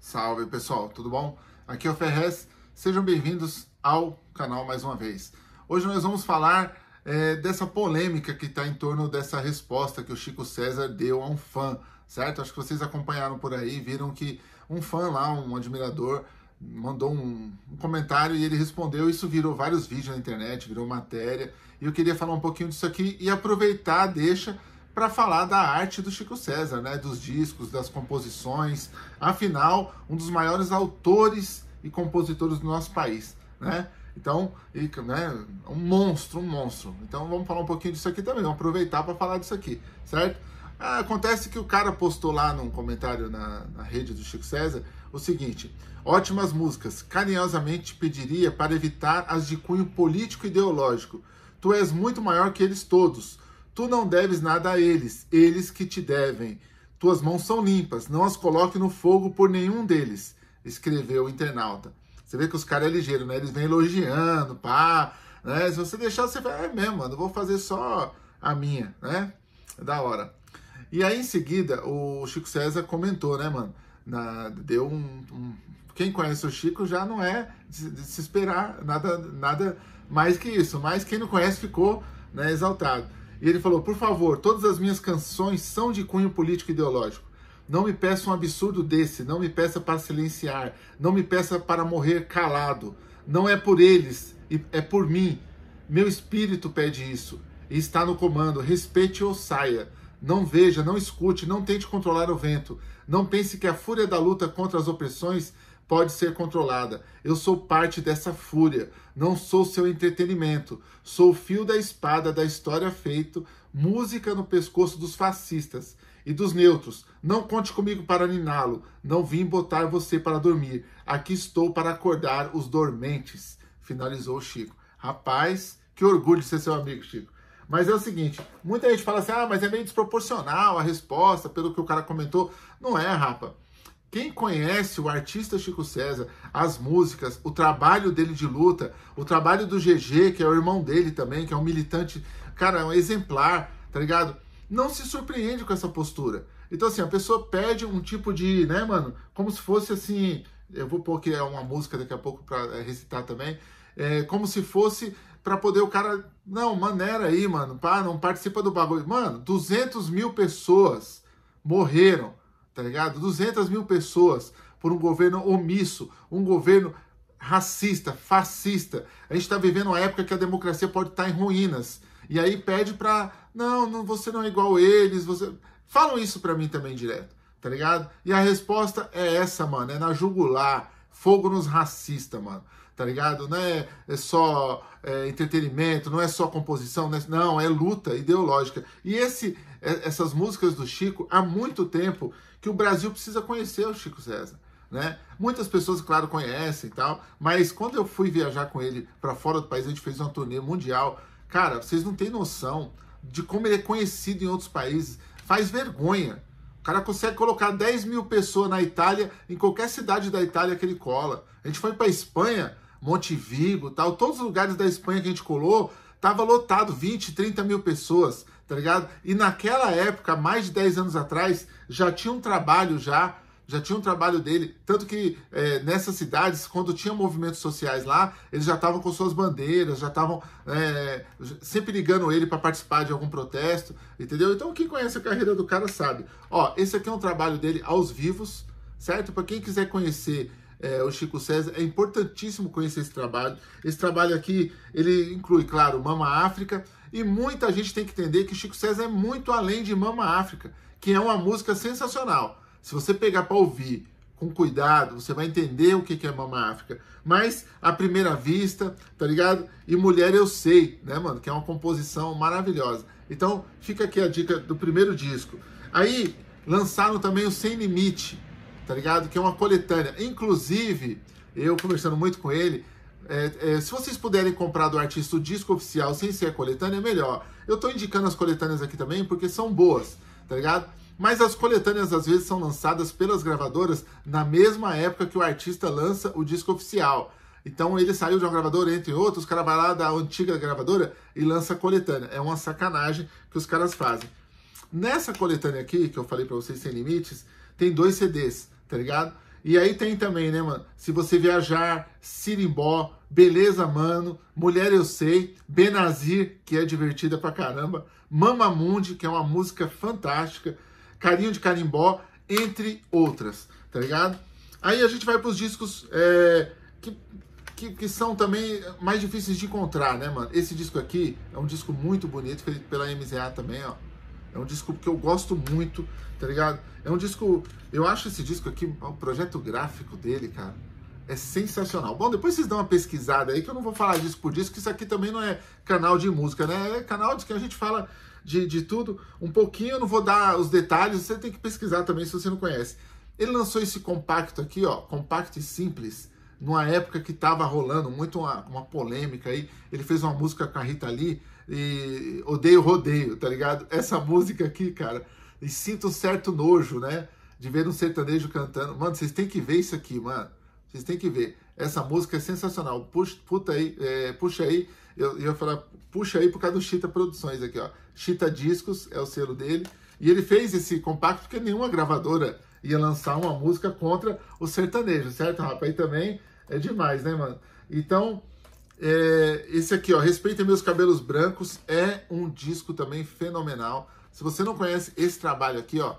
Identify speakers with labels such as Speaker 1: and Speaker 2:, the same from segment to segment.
Speaker 1: Salve pessoal, tudo bom? Aqui é o Ferrez, sejam bem-vindos ao canal mais uma vez. Hoje nós vamos falar é, dessa polêmica que está em torno dessa resposta que o Chico César deu a um fã, certo? Acho que vocês acompanharam por aí, viram que um fã lá, um admirador, mandou um, um, comentário e ele respondeu. Isso virou vários vídeos na internet, virou matéria. E eu queria falar um pouquinho disso aqui e aproveitar, deixa para falar da arte do Chico César, né? dos discos, das composições. Afinal, um dos maiores autores e compositores do nosso país. Né? Então, e, né, um monstro, um monstro. Então vamos falar um pouquinho disso aqui também, vamos aproveitar para falar disso aqui, certo? Ah, acontece que o cara postou lá num comentário na, na, rede do Chico César o seguinte: ótimas músicas, carinhosamente pediria para evitar as de cunho político e ideológico. Tu és muito maior que eles todos. Tu não deves nada a eles, eles que te devem. Tuas mãos são limpas, não as coloque no fogo por nenhum deles, escreveu o internauta. Você vê que os caras é ligeiro, né? Eles vêm elogiando, pá, né? Se você deixar, você vai, é mesmo, mano, vou fazer só a minha, né? É da hora. E aí, em seguida, o Chico César comentou, né, mano? Na, deu um, um, Quem conhece o Chico já não é de, de se esperar nada, nada mais que isso. Mas quem não conhece ficou né, exaltado. E ele falou: por favor, todas as minhas canções são de cunho político ideológico. Não me peça um absurdo desse, não me peça para silenciar, não me peça para morrer calado. Não é por eles, é por mim. Meu espírito pede isso e está no comando. Respeite ou saia. Não veja, não escute, não tente controlar o vento. Não pense que a fúria da luta contra as opressões pode ser controlada. Eu sou parte dessa fúria, não sou seu entretenimento. Sou o fio da espada da história feito, música no pescoço dos fascistas e dos neutros. Não conte comigo para niná-lo, não vim botar você para dormir. Aqui estou para acordar os dormentes. Finalizou o Chico. Rapaz, que orgulho de ser seu amigo, Chico. Mas é o seguinte, muita gente fala assim, ah, mas é meio desproporcional a resposta pelo que o cara comentou. Não é, rapa. Quem conhece o artista Chico César, as músicas, o trabalho dele de luta, o trabalho do GG, que é o irmão dele também, que é um militante, cara, é um exemplar, tá ligado? Não se surpreende com essa postura. Então, assim, a pessoa pede um tipo de, né, mano, como se fosse assim. Eu vou pôr que é uma música daqui a pouco para é, recitar também. É, como se fosse para poder o cara. Não, maneira aí, mano. Pá, não participa do bagulho. Mano, 200 mil pessoas morreram tá ligado? 200 mil pessoas por um governo omisso, um governo racista, fascista. A gente está vivendo uma época que a democracia pode estar tá em ruínas. E aí pede para não, não, você não é igual eles, você... Falam isso para mim também direto, tá ligado? E a resposta é essa, mano, é na jugular. Fogo nos racistas, mano. Tá ligado? Não é, é só é, entretenimento, não é só composição, né? não, é luta ideológica. E esse, é, essas músicas do Chico, há muito tempo que o Brasil precisa conhecer o Chico César. Né? Muitas pessoas, claro, conhecem e tal, mas quando eu fui viajar com ele para fora do país, a gente fez uma turnê mundial. Cara, vocês não têm noção de como ele é conhecido em outros países. Faz vergonha o cara consegue colocar 10 mil pessoas na Itália, em qualquer cidade da Itália que ele cola. A gente foi para Espanha, Montevigo, tal, todos os lugares da Espanha que a gente colou, tava lotado, 20, 30 mil pessoas, tá ligado? E naquela época, mais de 10 anos atrás, já tinha um trabalho já já tinha um trabalho dele, tanto que é, nessas cidades, quando tinha movimentos sociais lá, eles já estavam com suas bandeiras, já estavam é, sempre ligando ele para participar de algum protesto, entendeu? Então quem conhece a carreira do cara sabe. Ó, esse aqui é um trabalho dele aos vivos, certo? Para quem quiser conhecer é, o Chico César, é importantíssimo conhecer esse trabalho. Esse trabalho aqui, ele inclui, claro, Mama África, e muita gente tem que entender que Chico César é muito além de Mama África, que é uma música sensacional. Se você pegar para ouvir com cuidado, você vai entender o que é Mama África. Mas, à primeira vista, tá ligado? E Mulher Eu Sei, né, mano? Que é uma composição maravilhosa. Então, fica aqui a dica do primeiro disco. Aí, lançaram também o Sem Limite, tá ligado? Que é uma coletânea. Inclusive, eu conversando muito com ele, é, é, se vocês puderem comprar do artista o disco oficial sem ser a coletânea, é melhor. Eu tô indicando as coletâneas aqui também porque são boas, tá ligado? Mas as coletâneas às vezes são lançadas pelas gravadoras na mesma época que o artista lança o disco oficial. Então ele saiu de uma gravadora, entre outros, o cara vai lá da antiga gravadora e lança a coletânea. É uma sacanagem que os caras fazem. Nessa coletânea aqui, que eu falei para vocês sem limites, tem dois CDs, tá ligado? E aí tem também, né, mano? Se você viajar, Sirimbó, Beleza Mano, Mulher Eu Sei, Benazir, que é divertida pra caramba, Mamamundi, que é uma música fantástica, Carinho de Carimbó, entre outras, tá ligado? Aí a gente vai para os discos é, que, que, que, são também mais difíceis de encontrar, né, mano? Esse disco aqui é um disco muito bonito, feito pela MZA também, ó. É um disco que eu gosto muito, tá ligado? É um disco. Eu acho esse disco aqui, o projeto gráfico dele, cara, é sensacional. Bom, depois vocês dão uma pesquisada aí, que eu não vou falar disco por disco, que isso aqui também não é canal de música, né? É canal de que a gente fala de, de tudo, um pouquinho, eu não vou dar os detalhes, você tem que pesquisar também se você não conhece. Ele lançou esse compacto aqui, ó, compacto e simples, numa época que estava rolando muito uma, uma, polêmica aí. Ele fez uma música com a Rita Lee e odeio rodeio, tá ligado? Essa música aqui, cara, e sinto um certo nojo, né? De ver um sertanejo cantando. Mano, vocês têm que ver isso aqui, mano. Vocês têm que ver. Essa música é sensacional. Puxa, puta aí, é, puxa aí. Eu, eu ia falar, puxa aí por causa do Chita Produções aqui, ó. Chita Discos é o selo dele. E ele fez esse compacto porque nenhuma gravadora ia lançar uma música contra o sertanejo, certo, rapaz? Aí também é demais, né, mano? Então, é, esse aqui, ó, Respeita Meus Cabelos Brancos, é um disco também fenomenal. Se você não conhece esse trabalho aqui, ó,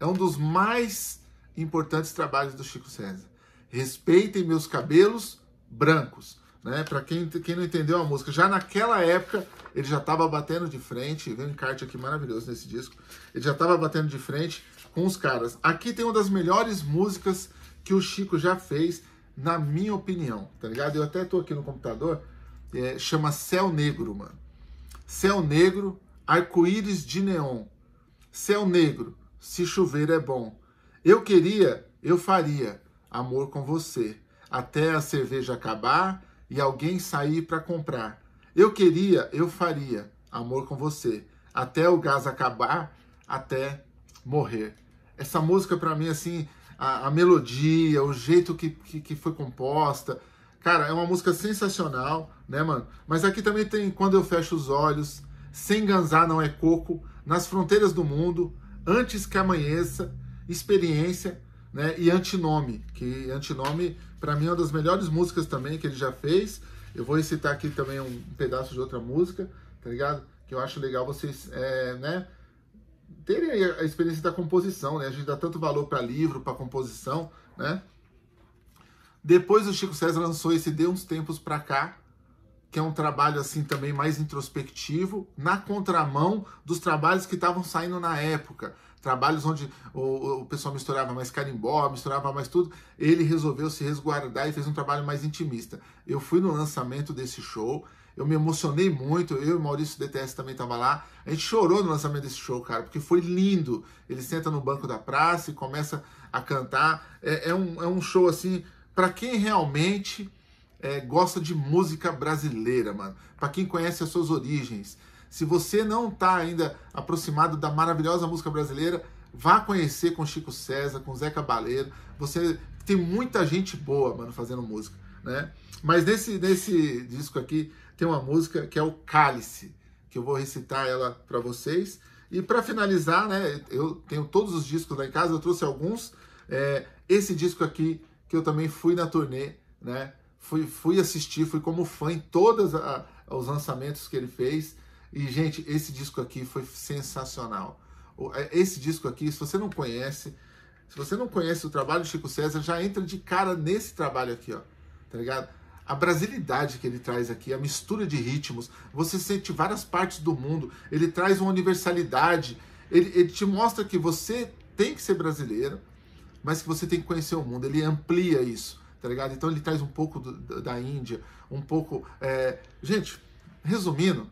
Speaker 1: é um dos mais importantes trabalhos do Chico César. Respeitem meus cabelos brancos. Né? Para quem, quem não entendeu a música, já naquela época ele já estava batendo de frente, vem um encarte aqui maravilhoso nesse disco. Ele já estava batendo de frente com os caras. Aqui tem uma das melhores músicas que o Chico já fez, na minha opinião, tá ligado? Eu até tô aqui no computador, é, chama Céu Negro, mano. Céu Negro, arco-íris de neon. Céu Negro, se chover é bom. Eu queria, eu faria amor com você, até a cerveja acabar e alguém sair para comprar. Eu queria, eu faria amor com você, até o gás acabar, até morrer. Essa música para mim assim, a, a, melodia, o jeito que, que, que foi composta, cara, é uma música sensacional, né, mano? Mas aqui também tem quando eu fecho os olhos, sem ganzar não é coco, nas fronteiras do mundo, antes que amanheça, experiência né? E Antinome, que Antinome, para mim, é uma das melhores músicas também que ele já fez. Eu vou citar aqui também um pedaço de outra música, tá ligado? Que eu acho legal vocês, é, né? Terem a experiência da composição, né? A gente dá tanto valor para livro, para composição, né? Depois o Chico César lançou esse De Uns Tempos Pra Cá, que é um trabalho assim também mais introspectivo, na contramão dos trabalhos que estavam saindo na época trabalhos onde o, o pessoal misturava mais carimbó, misturava mais tudo, ele resolveu se resguardar e fez um trabalho mais intimista. Eu fui no lançamento desse show, eu me emocionei muito, eu e Maurício DTS também tava lá. A gente chorou no lançamento desse show, cara, porque foi lindo. Ele senta no banco da praça e começa a cantar. É, é um, é um show assim, para quem realmente é, gosta de música brasileira, mano. Para quem conhece as suas origens. Se você não está ainda aproximado da maravilhosa música brasileira, vá conhecer com Chico César, com Zé Cabaleiro. Você tem muita gente boa, mano, fazendo música, né? Mas nesse, nesse disco aqui tem uma música que é o Cálice, que eu vou recitar ela para vocês. E para finalizar, né, eu tenho todos os discos lá em casa, eu trouxe alguns. É, esse disco aqui, que eu também fui na turnê, né? Fui, fui assistir, fui como fã em todos os lançamentos que ele fez. E, gente, esse disco aqui foi sensacional. É, esse disco aqui, se você não conhece, se você não conhece o trabalho do Chico César, já entra de cara nesse trabalho aqui, ó. Tá ligado? A brasilidade que ele traz aqui, a mistura de ritmos, você sente várias partes do mundo, ele traz uma universalidade, ele, ele te mostra que você tem que ser brasileiro, mas que você tem que conhecer o mundo. Ele amplia isso, tá ligado? Então ele traz um pouco do, da Índia, um pouco. É... Gente, resumindo,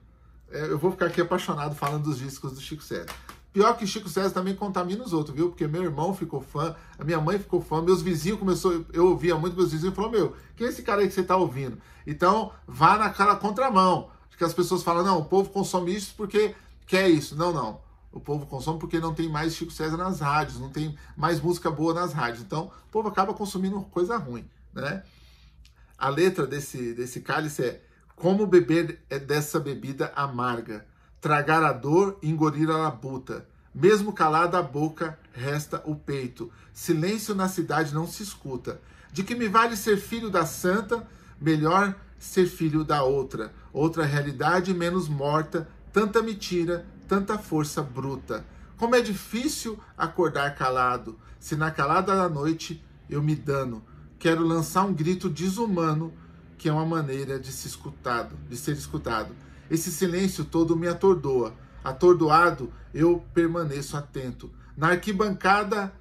Speaker 1: é, eu vou ficar aqui apaixonado falando dos discos do Chico César. Pior que Chico César também contamina os outros, viu? Porque meu irmão ficou fã, a minha mãe ficou fã, meus vizinhos começou, eu ouvia muito meus vizinhos e falou: "Meu, quem é esse cara aí que você tá ouvindo?". Então, vá naquela contramão, que as pessoas falam: "Não, o povo consome isso porque quer isso". Não, não. O povo consome porque não tem mais Chico César nas rádios, não tem mais música boa nas rádios. Então, o povo acaba consumindo coisa ruim, né? A letra desse desse cálice é como beber é dessa bebida amarga? Tragar a dor, engolir a labuta. Mesmo calada a boca, resta o peito. Silêncio na cidade não se escuta. De que me vale ser filho da santa? Melhor ser filho da outra. Outra realidade menos morta, tanta mentira, tanta força bruta. Como é difícil acordar calado, se na calada da noite eu me dano. Quero lançar um grito desumano que é uma maneira de se escutado, de ser escutado. Esse silêncio todo me atordoa. Atordoado, eu permaneço atento. Na arquibancada,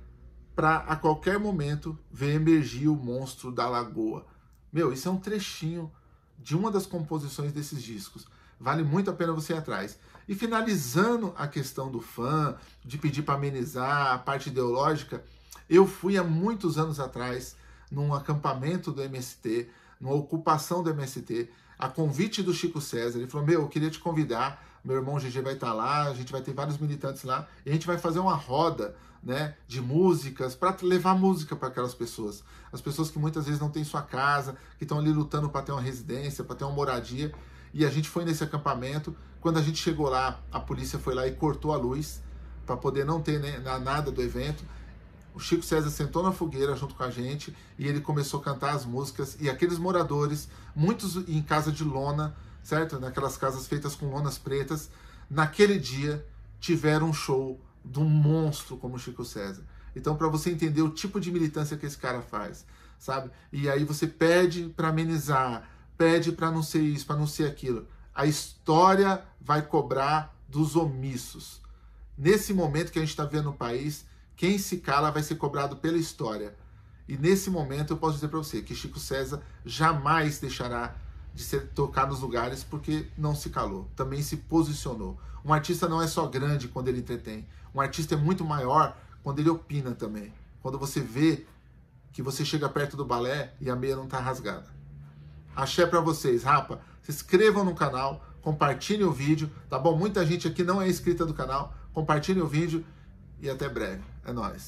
Speaker 1: para a qualquer momento ver emergir o monstro da lagoa. Meu, isso é um trechinho de uma das composições desses discos. Vale muito a pena você ir atrás. E finalizando a questão do fã, de pedir para amenizar a parte ideológica, eu fui há muitos anos atrás num acampamento do MST numa ocupação do MST, a convite do Chico César. Ele falou: Meu, eu queria te convidar. Meu irmão GG vai estar tá lá, a gente vai ter vários militantes lá, e a gente vai fazer uma roda né, de músicas para levar música para aquelas pessoas. As pessoas que muitas vezes não têm sua casa, que estão ali lutando para ter uma residência, para ter uma moradia. E a gente foi nesse acampamento. Quando a gente chegou lá, a polícia foi lá e cortou a luz para poder não ter né, nada do evento o Chico César sentou na fogueira junto com a gente e ele começou a cantar as músicas. E aqueles moradores, muitos em casa de lona, certo? Naquelas casas feitas com lonas pretas, naquele dia tiveram um show de um monstro como o Chico César. Então, para você entender o tipo de militância que esse cara faz, sabe? E aí você pede para amenizar, pede para não ser isso, para não ser aquilo. A história vai cobrar dos omissos. Nesse momento que a gente está vendo no país, quem se cala vai ser cobrado pela história. E nesse momento eu posso dizer para você que Chico César jamais deixará de ser tocar nos lugares porque não se calou, também se posicionou. Um artista não é só grande quando ele entretém, um artista é muito maior quando ele opina também. Quando você vê que você chega perto do balé e a meia não está rasgada. Axé para vocês, rapa. Se inscrevam no canal, compartilhem o vídeo, tá bom? Muita gente aqui não é inscrita do canal. Compartilhem o vídeo e até breve. É nóis.